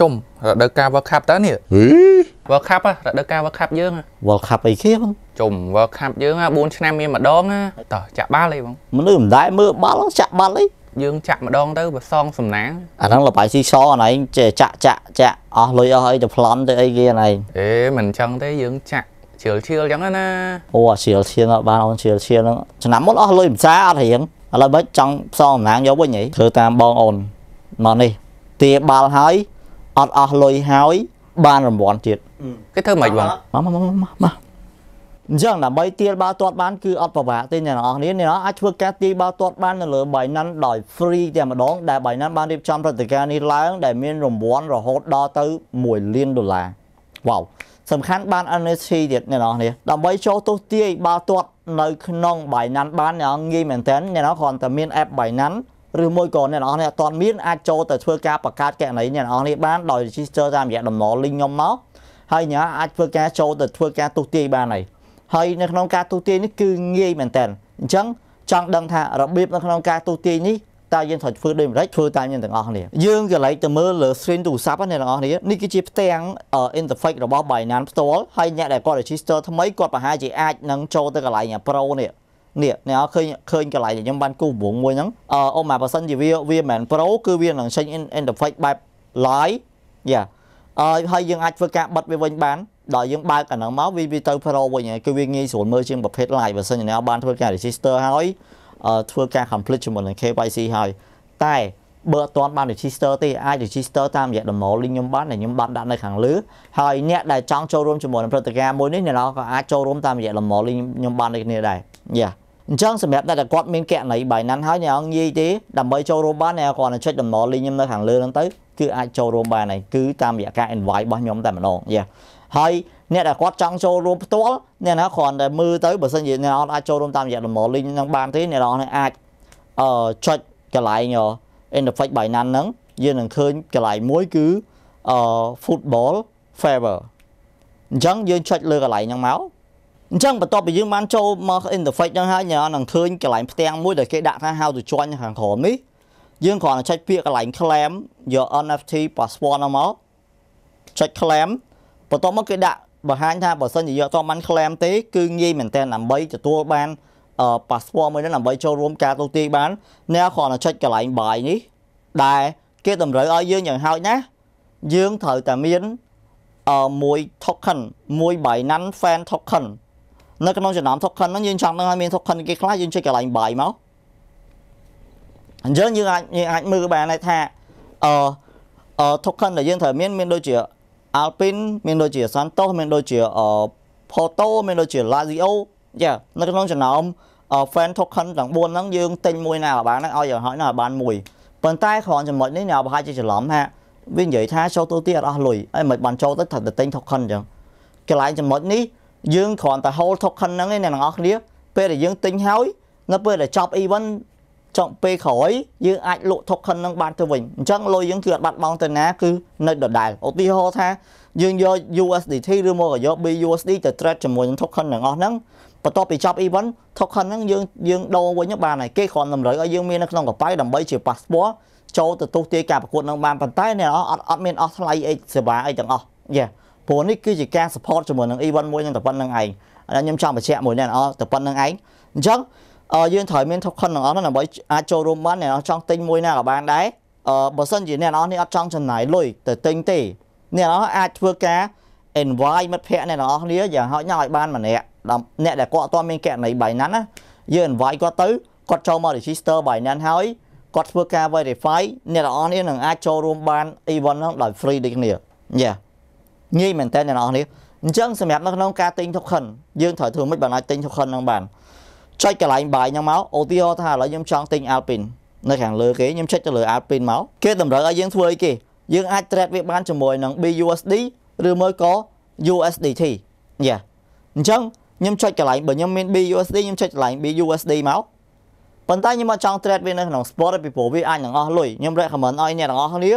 ជុំរដូវកាល World Cup តើនេះ World Cup រដូវកាល World Cup យើង World Cup អីគេបងជុំ World Cup យើង4ឆ្នាំមានម្ដងតោះចាក់បាល់អីបងមនុស្សមិនដែលមើលបាល់ចាក់បាល់អីយើងចាក់ម្ដងទៅបើសងសំណាងអាហ្នឹងលបាយស៊ីសអណៃចេះចាក់ចាក់ចាក់អស់លុយអស់អីទៅប្លន់ទៅអីគេអណៃអេមិនចឹងទេយើងចាក់ជ្រាលឈៀលចឹងណាអូជ្រាលឈៀលបានអូនជ្រាលឈៀលហ្នឹងឆ្នាំមុនអស់លុយមិនសារអត់រៀងឥឡូវមិនចង់ផ្សងសំណាងយកវិញហីធ្វើតាមបងអូនមកនេះទាបាល់ហើយអត់អស់លុយហើយបានរង្វាន់ទៀតគេធ្វើម៉េចបងមកមកមកមកអញ្ចឹងដើម្បីទាលបាល់ទាត់បានគឺអត់ប្រវាក់ទេអ្នកនរអស់គ្នាអ្នកនរអាចធ្វើការទាលបាល់ទាត់បាននៅលើ Binance ដោយ free តែម្ដងដែល Binance បានរៀបចំព្រឹត្តិការណ៍នេះឡើង ដែលមានរង្វាន់រហូតដល់ទៅ1លានដុល្លារវ៉ាវសំខាន់បាន NFT ទៀតអ្នកនរគ្នាដើម្បីចូលទស្សទាយបាល់ទាត់នៅក្នុង Binance បានអ្នកងាយមែនតើអ្នកនរគ្រាន់តែមាន app Binance ឬមួយក៏អ្នកនរនេះអត់ទាន់មានអាចចូលទៅធ្វើការបង្កើតកណីអ្នកនរនេះបានដោយ register តាមរយៈតំណលីងខ្ញុំមកហើយអ្នកអាចធ្វើការចូលទៅធ្វើការទុះទាយបានហើយហើយនៅក្នុងការទុះទាយនេះគឺងាយមែនតើអញ្ចឹង ចង់ដឹងថារបៀបនៅក្នុងការទុះទាយនេះតើយើងត្រូវធ្វើដូចម្ដេចធ្វើតាមយើងទាំងអស់គ្នាយើងក៏លេចទៅមើលលើ screen ទូរស័ព្ទអ្នកទាំងអស់គ្នានេះគឺជាផ្ទាំង interface របស់ Binance ផ្ទាល់ហើយអ្នកដែលគាត់ register ថ្មីគាត់ប្រហែលជាអាច នឹងចូលទៅកន្លែង Pro នេះនេះអ្នកឃើញឃើញកន្លែងខ្ញុំបានគូរវងមួយហ្នឹងអូម៉ាបើសិនជាវាវាមិនមែន Pro គឺវានឹងចេញ interface បែប live យ៉ាអឺហើយយើងអាចធ្វើការបិទវាវិញបានដល់យើងបើកអាហ្នឹងមកវាវាទៅ Pro វិញហើយគឺវាងាយស្រួលមើលជាងប្រភេទ live បើសិនជាអ្នកបានធ្វើការ register ហើយធ្វើការ complete ជាមួយនឹង KYC ហើយតែបើអត់ទាន់បាន register ទេអាច register តាមរយៈ demo link ខ្ញុំបានដែលខ្ញុំបានដាក់នៅខាងលើហើយអ្នកដែលចង់ចូលរួមជាមួយនឹងព្រឹត្តិការណ៍មួយនេះអ្នកក៏អាចចូលរួមតាមរយៈ demo link ខ្ញុំបានដូចគ្នាដែរយ៉ាអញ្ចឹងសម្រាប់តែគាត់មានគណនី Binance ហើយអ្នកងាយទេដើម្បីចូលរួមបានអ្នកគាត់នឹងចុចតំណលីងខ្ញុំនៅខាងលើហ្នឹងទៅគឺអាចចូលរួមបានហើយគឺតាមរយៈការ invite របស់ខ្ញុំតែម្ដងយេហើយអ្នកដែលគាត់ចង់ចូលរួមផ្ទាល់អ្នកណាគ្រាន់តែមើលទៅបើសិនជាអ្នកអាចចូលរួមតាមរយៈតំណលីងហ្នឹងបានទេអ្នកនរអាចអឺចុចកន្លែង interface Binance ហ្នឹងយើងនឹងឃើញកន្លែងមួយគឺអឺ football favor អញ្ចឹងយើងចុចលើកន្លែងហ្នឹងមកអញ្ចឹងបន្ទាប់ពីយើងបានចូលមក interface ហ្នឹងហើយញ៉ាំនឹងឃើញកន្លែងផ្ទាំងមួយដែលគេដាក់ថា how to join ខាងក្រោមនេះយើងគ្រាន់តែចុចពាក្យកន្លែង claim យក NFT password ហ្នឹងមកចុច claim បន្ទាប់មកគេដាក់បង្ហាញថាបើសិនជាយកអត់បាន claim ទេគឺងាយមែនតើដើម្បីទទួលបាន password មួយនេះដើម្បីចូលរួមការទូទាយបានអ្នកគ្រាន់តែចុចកន្លែង buy នេះដែលគេតម្រូវឲ្យយើងយ៉ាងហោចណាស់យើងត្រូវតែមានមួយ token មួយ Binance Fan token នៅក្នុងចំណោម token ហ្នឹងយើងចង់ដឹងថាមាន token គេខ្លះយើងចុចកន្លែង buy មកអញ្ចឹងយើងអាចយើងអាចមើលបានថាអឺអឺ token ដែលយើងត្រូវមានមានដូចជា Alpin មានដូចជា Santos មានដូចជាអឺ Porto មានដូចជា Lazio យ៉ានៅក្នុងចំណោម fan token ទាំង4ហ្នឹងយើងទិញមួយណាក៏បានឲ្យឲ្យហើយណាបានមួយប៉ុន្តែគ្រាន់ចំណុចនេះអ្នកប្រហែលជាច្រឡំថាវានិយាយថាចូលទូទីអត់អស់លុយហើយមិនបានចូលទៅត្រូវតែទិញ token អញ្ចឹងកន្លែងចំណុចនេះយើងគ្រាន់តែ hold token ហ្នឹងឯងអ្នកទាំងអស់គ្នាពេលដែលយើងទិញហើយនៅពេលដែលចប់ event ចង់ពេលក្រោយយើងអាចលក់ token នឹងបានទៅវិញអញ្ចឹងលុយយើងគឺអត់បាត់បង់ទៅណាគឺនៅដដែលឧទាហរណ៍ថាយើងយក USDT ឬមកក៏យក BUSD ទៅ trade ជាមួយនឹង token ទាំងអស់ហ្នឹងបន្ទាប់ពីចប់ event token ហ្នឹងយើងយើងដូរវិញបានហើយគេគ្រាន់តម្រូវឲ្យយើងមាននៅក្នុងកប៉ៅដើម្បីជា passport ចូលទៅទស្សន៍ទាយការប្រកួតនឹងបានប៉ុន្តែអ្នកអត់អត់មានអស់ថ្លៃអីសេវាអីទាំងអស់យ៉ាព្រោះនេះគឺជាការ support ជាមួយនឹង event មួយនឹងតែប៉ុណ្្នឹងឯងឥឡូវខ្ញុំចង់បញ្ជាក់មួយនេះអត់តែប៉ុណ្្នឹងឯងអញ្ចឹងយើងត្រូវមាន token ទាំងអស់នោះដើម្បីអាចចូលរួមបានអ្នកចង់ទិញមួយណាក៏បានដែរអឺបើសិនជាអ្នកនរនេះអត់ចង់ចំណាយលុយទៅទិញទេអ្នកនរអាចធ្វើការ invite មិត្តភ័ក្តិអ្នកនរគ្នាយ៉ាងហោចណាស់ឲ្យបានម្នាក់អ្នកដែលគាត់អត់ទាន់មានកណី Binance ណាយើង invite គាត់ទៅគាត់ចូលមក register Binance ហើយគាត់ធ្វើការ verify អ្នកនរនេះនឹងអាចចូលរួមបាន event នោះដោយ free ដូចគ្នាយ៉ាងាយមែនតើអ្នកនរនេះអញ្ចឹងសម្រាប់នៅក្នុងការទិញ token យើងត្រូវធ្វើមិនបានអាចទិញ token ហ្នឹងបានចុចកន្លែងបាយហ្នឹងមកឧទាហរណ៍ថាឥឡូវខ្ញុំចង់ទិញ Alpin នៅខាងលើគេខ្ញុំចុចទៅលើ Alpin មកគេតម្រូវឲ្យយើងធ្វើអីគេយើងអាច trade វាបានជាមួយនឹង BUSD ឬមួយក៏ USDT យ៉ាអញ្ចឹងខ្ញុំចុចកន្លែងបើខ្ញុំមាន BUSD ខ្ញុំចុចកន្លែង BUSD មកប៉ុន្តែខ្ញុំអត់ចង់ trade វានៅក្នុង spot ទេពីព្រោះវាអាចនឹងអស់លុយខ្ញុំ recommend ឲ្យអ្នកទាំងអស់គ្នា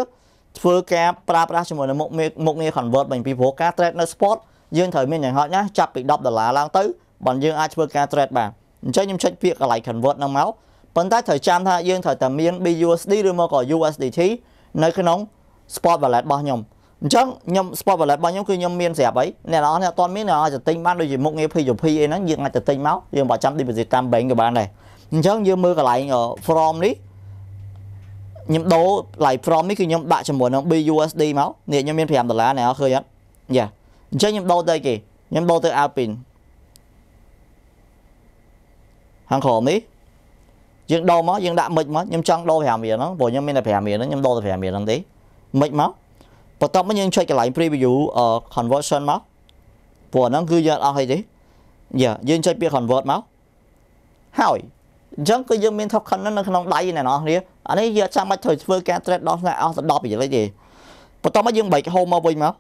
ធ្វើការប្រើប្រាស់ជាមួយនឹងមុខងារមុខងារ convert វិញពីព្រោះការ trade នៅ spot យើងត្រូវមានយ៉ាងហោចណាស់ចាប់ពី10ដុល្លារឡើងទៅបើយើងអាចធ្វើការ trade បានអញ្ចឹងខ្ញុំចុចពាក្យកន្លែង convert ហ្នឹងមកប៉ុន្តែត្រូវចាំថាយើងត្រូវតែមាន BUSD ឬមកក៏ USDT នៅក្នុង spot wallet របស់ខ្ញុំអញ្ចឹងខ្ញុំ spot wallet របស់ខ្ញុំគឺខ្ញុំមានស្រាប់ហើយអ្នកនរអ្នកអត់មានអ្នកអាចទិញបានដូចជាមុខងារ P2P អីហ្នឹងយើងអាចទិញមកយើងបើចាំ deposit តាម bank ក៏បានដែរអញ្ចឹងយើងមើលកន្លែង from នេះខ្ញុំដូរ live from នេះគឺខ្ញុំដាក់ជាមួយនឹង BUSD មកនេះខ្ញុំមាន5ដុល្លារអ្នកឃើញអត់យ៉ាអញ្ចឹងខ្ញុំដូរទៅគេខ្ញុំដូរទៅ Alpine ខាងក្រោមនេះយើងដូរមកយើងដាក់មិចមកខ្ញុំចង់ដូរ5រៀលហ្នឹងព្រោះខ្ញុំមានតែ5រៀលហ្នឹងខ្ញុំដូរទៅ5រៀលហ្នឹងទេមិចមកបន្ទាប់មកយើងចុចកន្លែង preview conversion មកព្រោះហ្នឹងគឺយើងអត់អស់អីទេយ៉ាយើងចុចពាក្យ convert មកហើយអញ្ចឹងគឺយើងមាន token នៅក្នុងដៃអ្នកនរនេះអានេះយើងចាំបាច់ត្រូវធ្វើការ trade ដល់ដល់អស់ទៅ10យ៉ាងទេបន្ទាប់មកយើង break home មកវិញមក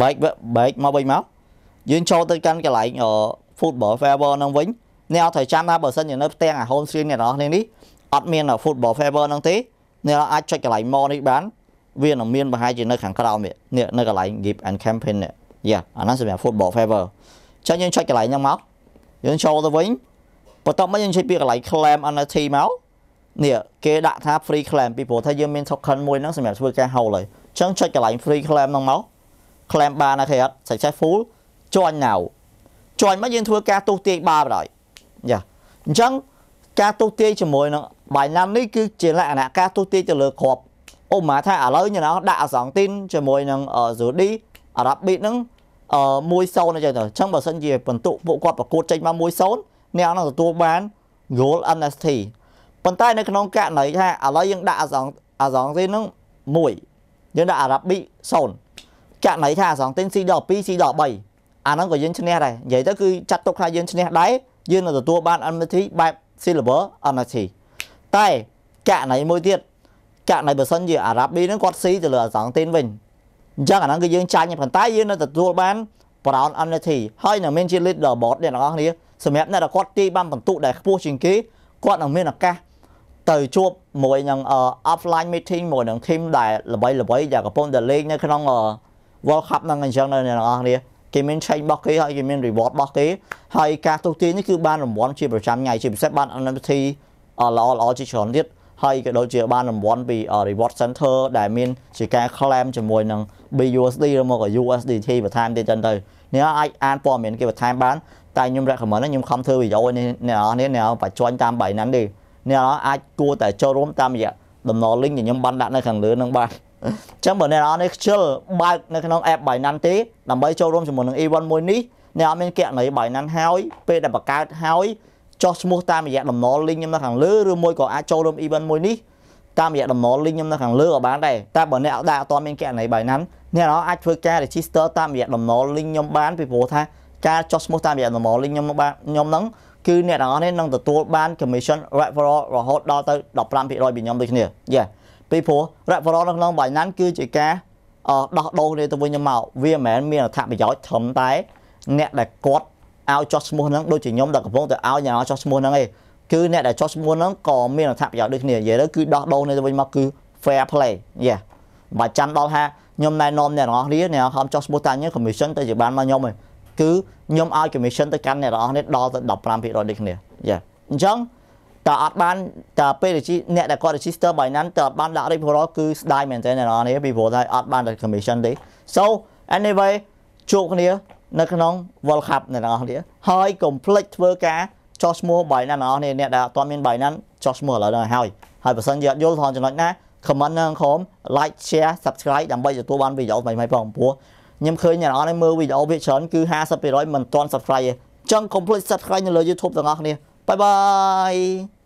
break break មកវិញមកយើងចូលទៅកាន់កន្លែង football favor នឹងវិញអ្នកអត់ត្រូវចាំថាបើសិនជានៅផ្ទាំងអា home screen អ្នកនរនេះអត់មាន football favor នឹងទេអ្នកអាចចុចកន្លែង more នេះបានវានឹងមានបង្ហាញជានៅខាងក្រោមនេះនៅកន្លែង give and campaign នេះយ៉ាអានោះសម្រាប់ football favor ចឹងយើងចុចកន្លែងហ្នឹងមកយើងចូលទៅវិញបន្ទាប់មកយើងជួយពីកន្លែង claim NFT មកនេះគេដាក់ថា free claim ពីព្រោះថាយើងមាន token មួយហ្នឹងសម្រាប់ធ្វើការ hold ហើយអញ្ចឹងចុចកន្លែង free claim ហ្នឹងមក claim បានហើយគេអត់ successful join now join មកយើងធ្វើការទុះទាយបាបហើយយ៉ាអញ្ចឹងការទុះទាយជាមួយនឹង Binance នេះគឺជាលក្ខណៈការទុះទាយទៅលើក្របអូម៉ាថាឥឡូវញ៉ាំដាក់អសង់ទីនជាមួយនឹង Zodi Arabic ហ្នឹង10អញ្ចឹងទៅអញ្ចឹងបើសិនជាបន្ទុកពួកគាត់ប្រកួតចេញមក10អ្នកនឹងទទួលបាន goal NST ប៉ុន្តែនៅក្នុងករណីថាឥឡូវយើងដាក់អាសងអាសងទីនឹង1យើងដាក់ Arabic 0ករណីថាអាសងទី C ដល់2 C ដល់3អាហ្នឹងក៏យើងឈ្នះដែរនិយាយទៅគឺចាត់ទុកថាយើងឈ្នះដែរយើងនឹងទទួលបាន NST បែប syllable NST តែករណីមួយទៀតករណីបើសិនជា Arabic ហ្នឹងគាត់ C ទៅលើអាសងទីវិញអញ្ចឹងអាហ្នឹងគឺយើងចាញ់ប៉ុន្តែយើងនៅទទួលបាន brown entity ហើយនឹងមានជា leader board អ្នកទាំងអស់គ្នាសម្រាប់អ្នកដែលគាត់ទាយបានបន្ទុកដែលខ្ពស់ជាងគេគាត់នឹងមានឱកាសទៅជួបមួយនឹង offline meeting មួយនឹង team ដែលល្បីល្បីដែលកំពុងតែលេងនៅក្នុង World Cup ហ្នឹងអញ្ចឹងនៅអ្នកទាំងអស់គ្នាគេមាន change របស់គេហើយគេមាន reward របស់គេហើយការទុកទាយនេះគឺបានរង្វាន់ជាប្រចាំថ្ងៃជាពិសេសបាន NFT ល្អល្អជាច្រើនទៀតហើយក៏ដូចជាបានរង្វាន់ពី Reward Center ដែលមានជាការ claim ជាមួយនឹង BUSD ឬមកក៏ USDT បន្ថែមទៀតចឹងទៅអ្នកអាចអានព័ត៌មានគេបន្ថែមបានតែខ្ញុំ recommend ខ្ញុំខំធ្វើវីដេអូនេះអ្នកនរនេះអ្នកបញ្ជាញតាម Binance ទេអ្នកនរអាចគួរតែចូលរួមតាមរយៈដំណរ link ដែលខ្ញុំបានដាក់នៅខាងលើនឹងបាទអញ្ចឹងបើអ្នកនរនេះខ្ជិលបើកនៅក្នុង app Binance ទេដើម្បីចូលរួមជាមួយនឹង event មួយនេះអ្នកមានគណនី Binance ហើយពេលដែលបង្កើតហើយចោះឈ្មោះតាមរយៈតំណ link ខ្ញុំនៅខាងលើឬមួយក៏អាចចូលរួម event មួយនេះតាមរយៈតំណ link ខ្ញុំនៅខាងលើក៏បានដែរតែបើអ្នកដែលអត់មានគណនីបាយណាំអ្នកអាចធ្វើការ register តាមរយៈតំណ link ខ្ញុំបានពីព្រោះថាការចោះឈ្មោះតាមរយៈតំណ link ខ្ញុំបានខ្ញុំហ្នឹងគឺអ្នកទាំងអស់នេះនឹងទទួលបាន commission referral រហូតដល់ទៅ15%ពីខ្ញុំដូចគ្នាយ៉ាពីព្រោះ referral នៅក្នុង Binance គឺជាការដោះដូរគ្នាទៅវិញទៅមកវាមិនមែនមានអត្ថប្រយោជន៍ត្រឹមតែអ្នកដែលគាត់ឲ្យចោះឈ្មោះហ្នឹងដូចជាខ្ញុំដែលកំពុងតែឲ្យអ្នកចោះឈ្មោះហ្នឹងឯងគឺអ្នកដែលចោះឈ្មោះហ្នឹងក៏មានអត្ថប្រយោជន៍ដូចគ្នានិយាយទៅគឺដោះដូរនេះទៅវិញមកគឺ fair play យេបើចាំដល់ថាខ្ញុំណែនាំអ្នកនរអស់គ្នាអ្នកហមចោះឈ្មោះតាញ៉ឹង commission ទៅជាបានមកខ្ញុំឯងគឺខ្ញុំឲ្យ commission ទៅកាន់អ្នកនរអស់នេះដល់ទៅ15%ដូចគ្នាយេអញ្ចឹងតើអត់បានតើពេលអ្នកដែលគាត់ register Binance តើបានដាក់ rate ពលគឺស្ដាយមែនទេអ្នកនរនេះពីព្រោះថាអត់បានតែ commission ទេ so anyway ជួបគ្នានៅក្នុង World Cup អ្នកទាំងអស់គ្នាហើយកុំភ្លេចធ្វើការចោះឈ្មោះ Binance អ្នកទាំងអស់គ្នាអ្នកដែលអត់ទាន់មាន Binance ចោះឈ្មោះឥឡូវហ្នឹងហើយហើយបើសិនជាអត់យល់ថនចំណុចណា comment នៅក្នុង Chrome like share subscribe ដើម្បីទទួលបានវីដេអូថ្មីៗផងព្រោះខ្ញុំឃើញអ្នកទាំងអស់គ្នាមើលវីដេអូវាច្រើនគឺ50%មិនទាន់ subscribe ទេអញ្ចឹងកុំភ្លេច subscribe នៅលើ YouTube ទាំងអស់គ្នាបាយបាយ